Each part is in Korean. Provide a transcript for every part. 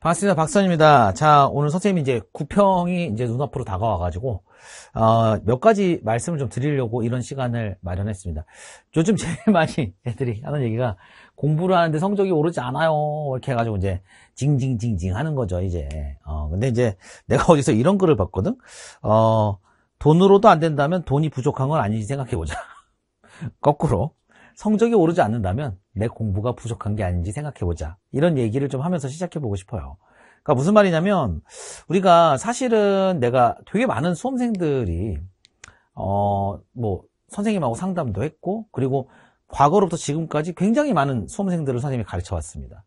반갑습니다. 박선입니다. 자, 오늘 선생님이 이제 구평이 이제 눈앞으로 다가와가지고, 어, 몇 가지 말씀을 좀 드리려고 이런 시간을 마련했습니다. 요즘 제일 많이 애들이 하는 얘기가 공부를 하는데 성적이 오르지 않아요. 이렇게 해가지고 이제 징징징징 하는 거죠, 이제. 어, 근데 이제 내가 어디서 이런 글을 봤거든? 어, 돈으로도 안 된다면 돈이 부족한 건아니지 생각해보자. 거꾸로. 성적이 오르지 않는다면 내 공부가 부족한 게 아닌지 생각해보자. 이런 얘기를 좀 하면서 시작해보고 싶어요. 그러니까 무슨 말이냐면 우리가 사실은 내가 되게 많은 수험생들이 어뭐 선생님하고 상담도 했고 그리고 과거로부터 지금까지 굉장히 많은 수험생들을 선생님이 가르쳐 왔습니다.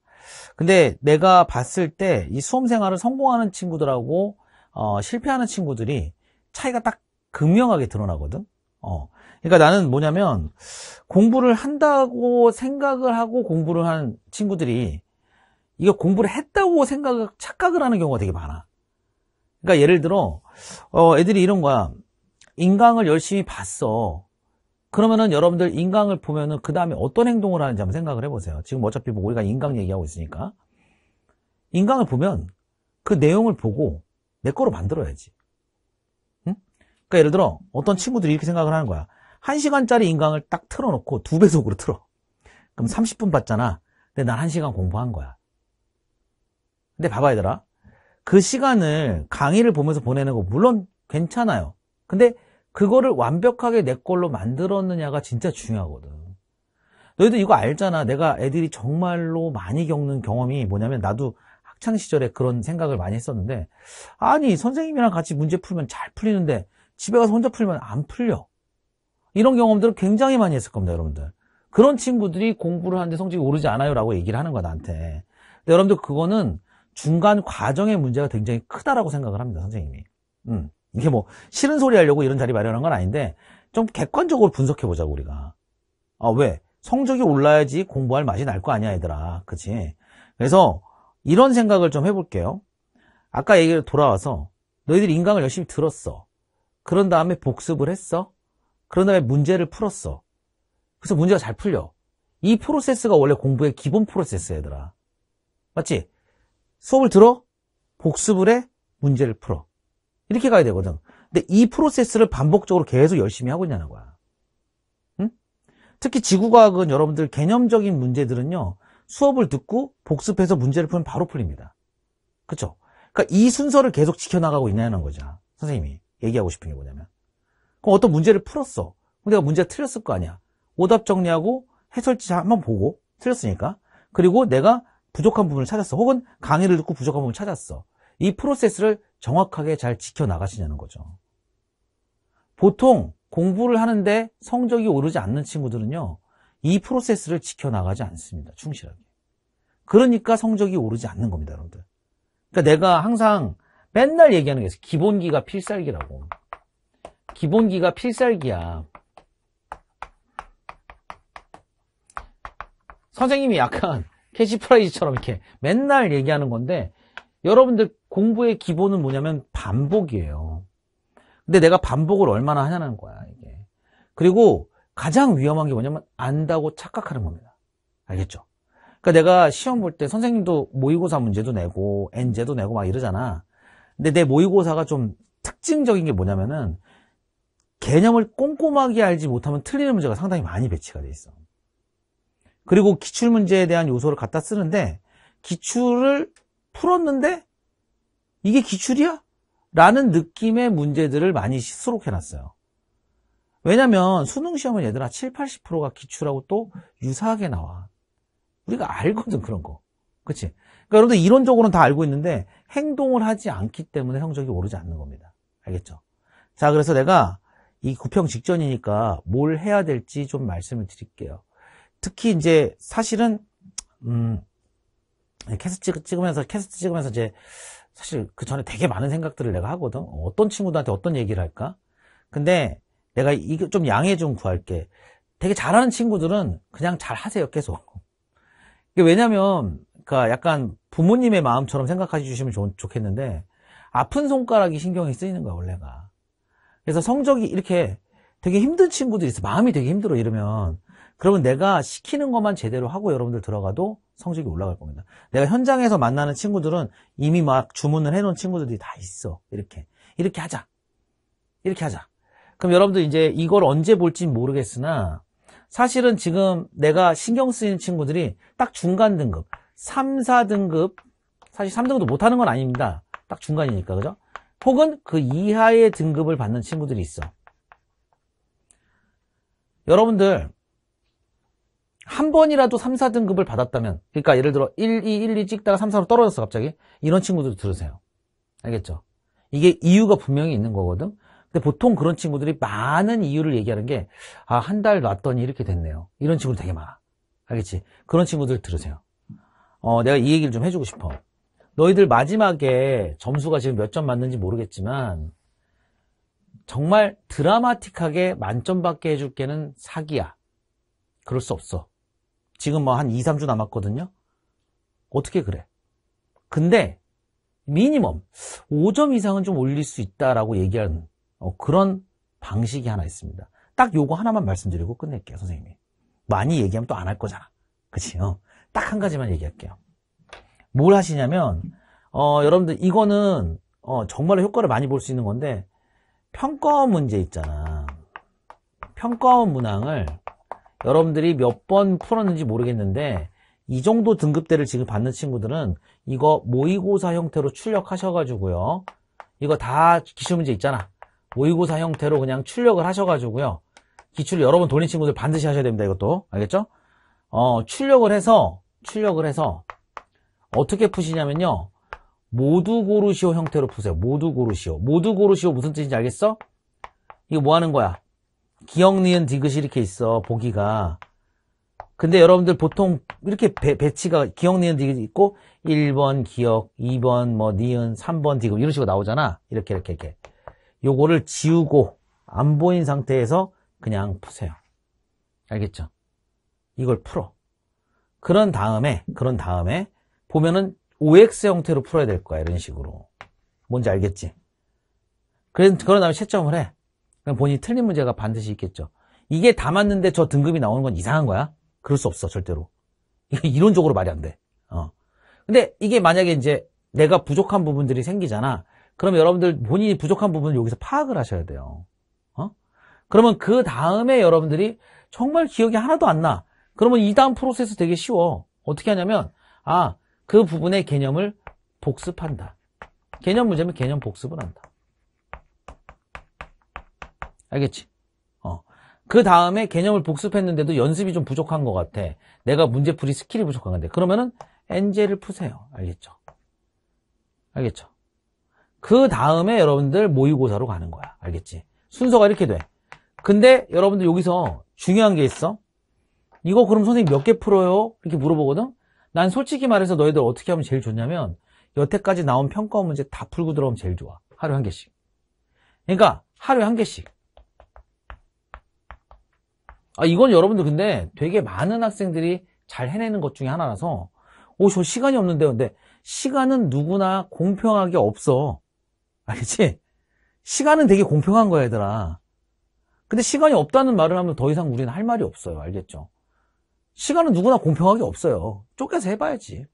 근데 내가 봤을 때 이 수험생활을 성공하는 친구들하고 어, 실패하는 친구들이 차이가 딱 극명하게 드러나거든. 어. 그러니까 나는 뭐냐면 공부를 한다고 생각을 하고 공부를 한 친구들이 이거 공부를 했다고 생각을 착각을 하는 경우가 되게 많아. 그러니까 예를 들어 어, 애들이 이런 거야. 인강을 열심히 봤어. 그러면은 여러분들 인강을 보면은 그 다음에 어떤 행동을 하는지 한번 생각을 해보세요. 지금 어차피 뭐 우리가 인강 얘기하고 있으니까 인강을 보면 그 내용을 보고 내 거로 만들어야지. 응? 그러니까 예를 들어 어떤 친구들이 이렇게 생각을 하는 거야. 1시간짜리 인강을 딱 틀어놓고 두 배속으로 틀어. 그럼 30분 음. 봤잖아. 근데 난 1시간 공부한 거야. 근데 봐봐 얘들아. 그 시간을 강의를 보면서 보내는 거 물론 괜찮아요. 근데 그거를 완벽하게 내 걸로 만들었느냐가 진짜 중요하거든. 너희들 이거 알잖아. 내가 애들이 정말로 많이 겪는 경험이 뭐냐면 나도 학창 시절에 그런 생각을 많이 했었는데 아니 선생님이랑 같이 문제 풀면 잘 풀리는데 집에 가서 혼자 풀면 안 풀려. 이런 경험들을 굉장히 많이 했을 겁니다, 여러분들. 그런 친구들이 공부를 하는데 성적이 오르지 않아요 라고 얘기를 하는 거야, 나한테. 근데 여러분들 그거는 중간 과정의 문제가 굉장히 크다라고 생각을 합니다, 선생님이. 음. 이게 뭐, 싫은 소리 하려고 이런 자리 마련한 건 아닌데, 좀 객관적으로 분석해 보자고, 우리가. 아, 왜? 성적이 올라야지 공부할 맛이 날 거 아니야, 얘들아. 그치? 그래서, 이런 생각을 좀 해볼게요. 아까 얘기를 돌아와서, 너희들이 인강을 열심히 들었어. 그런 다음에 복습을 했어. 그런 다음에 문제를 풀었어. 그래서 문제가 잘 풀려. 이 프로세스가 원래 공부의 기본 프로세스 얘들아. 맞지? 수업을 들어, 복습을 해, 문제를 풀어. 이렇게 가야 되거든. 근데 이 프로세스를 반복적으로 계속 열심히 하고 있냐는 거야. 특히 지구과학은 여러분들 개념적인 문제들은요. 수업을 듣고 복습해서 문제를 풀면 바로 풀립니다. 그쵸? 그러니까 이 순서를 계속 지켜나가고 있냐는 거죠. 선생님이 얘기하고 싶은 게 뭐냐면. 그럼 어떤 문제를 풀었어. 내가 문제가 틀렸을 거 아니야. 오답 정리하고 해설지 한번 보고 틀렸으니까. 그리고 내가 부족한 부분을 찾았어. 혹은 강의를 듣고 부족한 부분을 찾았어. 이 프로세스를 정확하게 잘 지켜나가시냐는 거죠. 보통 공부를 하는데 성적이 오르지 않는 친구들은요. 이 프로세스를 지켜나가지 않습니다. 충실하게. 그러니까 성적이 오르지 않는 겁니다. 여러분들. 그러니까 내가 항상 맨날 얘기하는 게 있어요. 기본기가 필살기라고. 기본기가 필살기야 선생님이 약간 캐시프라이즈처럼 이렇게 맨날 얘기하는 건데 여러분들 공부의 기본은 뭐냐면 반복이에요 근데 내가 반복을 얼마나 하냐는 거야 이게 그리고 가장 위험한 게 뭐냐면 안다고 착각하는 겁니다 알겠죠? 그러니까 내가 시험 볼 때 선생님도 모의고사 문제도 내고 n 제도 내고 막 이러잖아 근데 내 모의고사가 좀 특징적인 게 뭐냐면은 개념을 꼼꼼하게 알지 못하면 틀리는 문제가 상당히 많이 배치가 돼 있어. 그리고 기출 문제에 대한 요소를 갖다 쓰는데 기출을 풀었는데 이게 기출이야? 라는 느낌의 문제들을 많이 수록해 놨어요. 왜냐면 수능 시험은 얘들아 7, 80%가 기출하고 또 유사하게 나와. 우리가 알거든 그런 거. 그렇지 그러니까 여러분들 이론적으로는 다 알고 있는데 행동을 하지 않기 때문에 성적이 오르지 않는 겁니다. 알겠죠? 자, 그래서 내가 이 구평 직전이니까 뭘 해야 될지 좀 말씀을 드릴게요. 특히 이제 사실은 음, 네, 캐스트 찍으면서 캐스트 찍으면서 이제 사실 그 전에 되게 많은 생각들을 내가 하거든. 어떤 친구들한테 어떤 얘기를 할까? 근데 내가 이거 좀 양해 좀 구할게. 되게 잘하는 친구들은 그냥 잘 하세요, 계속. 이게 왜냐면, 그니까 약간 부모님의 마음처럼 생각해 주시면 좋, 좋겠는데, 아픈 손가락이 신경이 쓰이는 거야, 원래가. 그래서 성적이 이렇게 되게 힘든 친구들이 있어. 마음이 되게 힘들어 이러면 그러면 내가 시키는 것만 제대로 하고 여러분들 들어가도 성적이 올라갈 겁니다. 내가 현장에서 만나는 친구들은 이미 막 주문을 해놓은 친구들이 다 있어. 이렇게. 이렇게 하자. 이렇게 하자. 그럼 여러분들 이제 이걸 언제 볼지 모르겠으나 사실은 지금 내가 신경 쓰이는 친구들이 딱 중간 등급, 3, 4등급, 사실 3등급도 못하는 건 아닙니다. 딱 중간이니까, 그죠? 혹은 그 이하의 등급을 받는 친구들이 있어. 여러분들 한 번이라도 3, 4등급을 받았다면 그러니까 예를 들어 1, 2, 1, 2 찍다가 3, 4로 떨어졌어 갑자기 이런 친구들도 들으세요. 알겠죠? 이게 이유가 분명히 있는 거거든. 근데 보통 그런 친구들이 많은 이유를 얘기하는 게 아, 한달 놨더니 이렇게 됐네요. 이런 친구들 되게 많아. 알겠지? 그런 친구들 들으세요. 어, 내가 이 얘기를 좀 해주고 싶어. 너희들 마지막에 점수가 지금 몇 점 맞는지 모르겠지만 정말 드라마틱하게 만점 받게 해줄 게는 사기야. 그럴 수 없어. 지금 뭐 한 2, 3주 남았거든요. 어떻게 그래? 근데 미니멈 5점 이상은 좀 올릴 수 있다라고 얘기하는 어, 그런 방식이 하나 있습니다. 딱 요거 하나만 말씀드리고 끝낼게요, 선생님이. 많이 얘기하면 또 안 할 거잖아. 그치요? 어. 딱한 가지만 얘기할게요. 뭘 하시냐면 어 여러분들 이거는 어, 정말로 효과를 많이 볼 수 있는 건데 평가원 문제 있잖아 평가원 문항을 여러분들이 몇 번 풀었는지 모르겠는데 이 정도 등급대를 지금 받는 친구들은 이거 모의고사 형태로 출력하셔가지고요 이거 다 기출문제 있잖아 모의고사 형태로 그냥 출력을 하셔가지고요 기출을 여러 번 돌린 친구들 반드시 하셔야 됩니다 이것도 알겠죠? 어, 출력을 해서 출력을 해서 어떻게 푸시냐면요. 모두 고르시오 형태로 푸세요. 모두 고르시오. 모두 고르시오 무슨 뜻인지 알겠어? 이거 뭐 하는 거야? 기억, 니은, 디귿이 이렇게 있어. 보기가. 근데 여러분들 보통 이렇게 배, 치가 기억, 니은, 디귿 이 있고 1번 기억, 2번 뭐 니은, 3번 디귿 이런 식으로 나오잖아. 이렇게 이렇게 이렇게. 요거를 지우고 안 보인 상태에서 그냥 푸세요. 알겠죠? 이걸 풀어. 그런 다음에 그런 다음에 보면은 OX 형태로 풀어야 될 거야. 이런 식으로. 뭔지 알겠지? 그래서 그런 다음에 채점을 해. 그럼 본인이 틀린 문제가 반드시 있겠죠. 이게 다 맞는데 저 등급이 나오는 건 이상한 거야? 그럴 수 없어, 절대로. 이론적으로 말이 안 돼. 어. 근데 이게 만약에 이제 내가 부족한 부분들이 생기잖아. 그럼 여러분들 본인이 부족한 부분을 여기서 파악을 하셔야 돼요. 어? 그러면 그 다음에 여러분들이 정말 기억이 하나도 안 나. 그러면 이 다음 프로세스 되게 쉬워. 어떻게 하냐면, 아, 그 부분의 개념을 복습한다. 개념 문제면 개념 복습을 한다. 알겠지? 어. 그 다음에 개념을 복습했는데도 연습이 좀 부족한 것 같아. 내가 문제풀이 스킬이 부족한 건데. 그러면은 엔젤을 푸세요. 알겠죠? 알겠죠? 그 다음에 여러분들 모의고사로 가는 거야. 알겠지? 순서가 이렇게 돼. 근데 여러분들 여기서 중요한 게 있어. 이거 그럼 선생님 몇 개 풀어요? 이렇게 물어보거든? 난 솔직히 말해서 너희들 어떻게 하면 제일 좋냐면 여태까지 나온 평가 문제 다 풀고 들어오면 제일 좋아. 하루에 한 개씩. 그러니까 하루에 한 개씩. 아, 이건 여러분들 근데 되게 많은 학생들이 잘 해내는 것 중에 하나라서 오, 저 시간이 없는데 근데 시간은 누구나 공평하게 없어. 알겠지? 시간은 되게 공평한 거야, 얘들아. 근데 시간이 없다는 말을 하면 더 이상 우리는 할 말이 없어요. 알겠죠? 시간은 누구나 공평하게 없어요. 쫓겨서 해봐야지.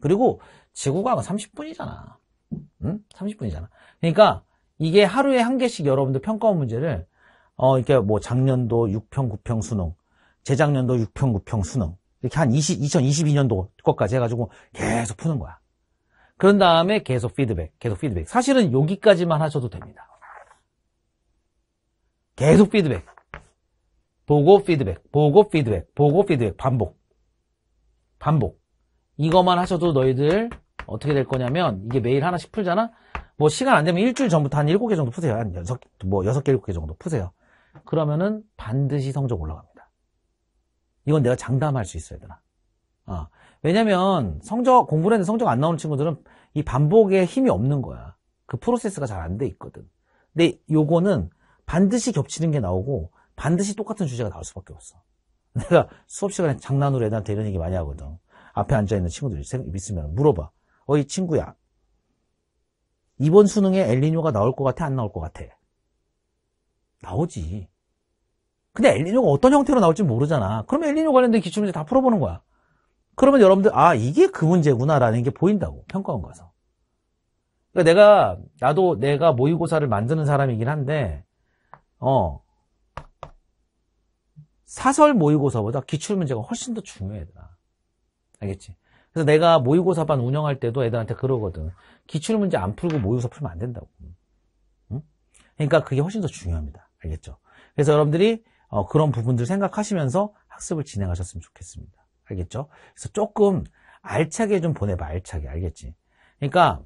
그리고 지구과학은 30분이잖아. 응? 30분이잖아. 그러니까 이게 하루에 한 개씩 여러분들 평가원 문제를 어 이렇게 뭐 작년도 6평 9평 수능, 재작년도 6평 9평 수능 이렇게 한 20, 2022년도 것까지 해가지고 계속 푸는 거야. 그런 다음에 계속 피드백, 계속 피드백. 사실은 여기까지만 하셔도 됩니다. 계속 피드백. 보고 피드백, 보고 피드백, 보고 피드백, 반복. 반복. 이것만 하셔도 너희들 어떻게 될 거냐면 이게 매일 하나씩 풀잖아? 뭐 시간 안 되면 일주일 전부터 한 7개 정도 푸세요. 한 6, 뭐 6개, 7개 정도 푸세요. 그러면은 반드시 성적 올라갑니다. 이건 내가 장담할 수 있어야 되나. 아, 왜냐면 성적, 공부를 했는데 성적 안 나오는 친구들은 이 반복에 힘이 없는 거야. 그 프로세스가 잘 안 돼 있거든. 근데 요거는 반드시 겹치는 게 나오고 반드시 똑같은 주제가 나올 수밖에 없어. 내가 수업 시간에 장난으로 애들한테 이런 얘기 많이 하거든. 앞에 앉아있는 친구들 있으면 물어봐. 어, 이 친구야. 이번 수능에 엘리뇨가 나올 것 같아? 안 나올 것 같아? 나오지. 근데 엘리뇨가 어떤 형태로 나올지 모르잖아. 그러면 엘리뇨 관련된 기출문제 다 풀어보는 거야. 그러면 여러분들, 아, 이게 그 문제구나라는 게 보인다고. 평가원 가서. 그러니까 내가, 나도 내가 모의고사를 만드는 사람이긴 한데, 어, 사설 모의고사보다 기출문제가 훨씬 더 중요해 얘 알겠지? 그래서 내가 모의고사 반 운영할 때도 애들한테 그러거든 기출문제 안 풀고 모의고사 풀면 안 된다고 응? 그러니까 그게 훨씬 더 중요합니다 알겠죠? 그래서 여러분들이 어, 그런 부분들 생각하시면서 학습을 진행하셨으면 좋겠습니다 알겠죠? 그래서 조금 알차게 좀 보내봐 알차게 알겠지? 그러니까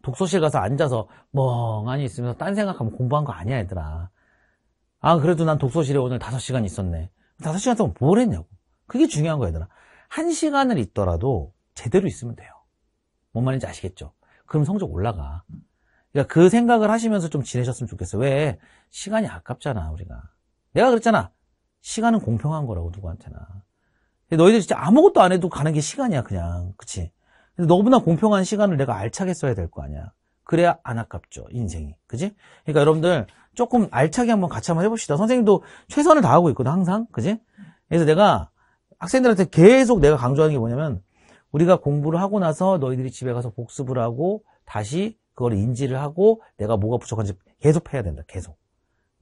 독서실 가서 앉아서 멍하니 있으면서 딴 생각하면 공부한 거 아니야 얘들아 아 그래도 난 독서실에 오늘 5시간 있었네 5시간 동안 뭘 했냐고 그게 중요한 거야 얘들아 1시간을 있더라도 제대로 있으면 돼요 뭔 말인지 아시겠죠? 그럼 성적 올라가 그러니까 그 생각을 하시면서 좀 지내셨으면 좋겠어 왜? 시간이 아깝잖아 우리가 내가 그랬잖아 시간은 공평한 거라고 누구한테나 너희들 진짜 아무것도 안 해도 가는 게 시간이야 그냥 그치? 근데 너보나 공평한 시간을 내가 알차게 써야 될 거 아니야 그래야 안 아깝죠 인생이 그지 그러니까 여러분들 조금 알차게 한번 같이 한번 해봅시다 선생님도 최선을 다하고 있거든 항상 그지 그래서 내가 학생들한테 계속 내가 강조하는 게 뭐냐면 우리가 공부를 하고 나서 너희들이 집에 가서 복습을 하고 다시 그걸 인지를 하고 내가 뭐가 부족한지 계속 해야 된다 계속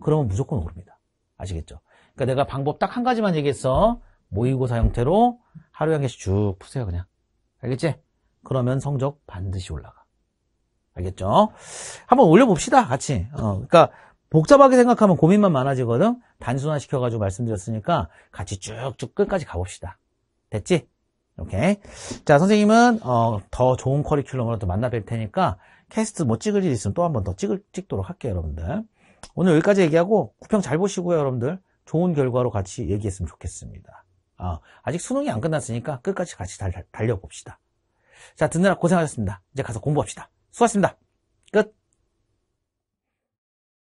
그러면 무조건 오릅니다 아시겠죠 그러니까 내가 방법 딱 한 가지만 얘기했어 모의고사 형태로 하루에 한 개씩 쭉 푸세요 그냥 알겠지? 그러면 성적 반드시 올라가 알겠죠? 한번 올려봅시다. 같이. 어, 그러니까 복잡하게 생각하면 고민만 많아지거든. 단순화 시켜가지고 말씀드렸으니까 같이 쭉쭉 끝까지 가봅시다. 됐지? 오케이. 자, 선생님은 어, 더 좋은 커리큘럼으로 또 만나 뵐 테니까 캐스트 뭐 찍을 일 있으면 또 한 번 더 찍을, 찍도록 할게요, 여러분들. 오늘 여기까지 얘기하고 구평 잘 보시고요, 여러분들. 좋은 결과로 같이 얘기했으면 좋겠습니다. 어, 아직 수능이 안 끝났으니까 끝까지 같이 달, 달려봅시다. 자, 듣느라 고생하셨습니다. 이제 가서 공부합시다. 수고하셨습니다. 끝.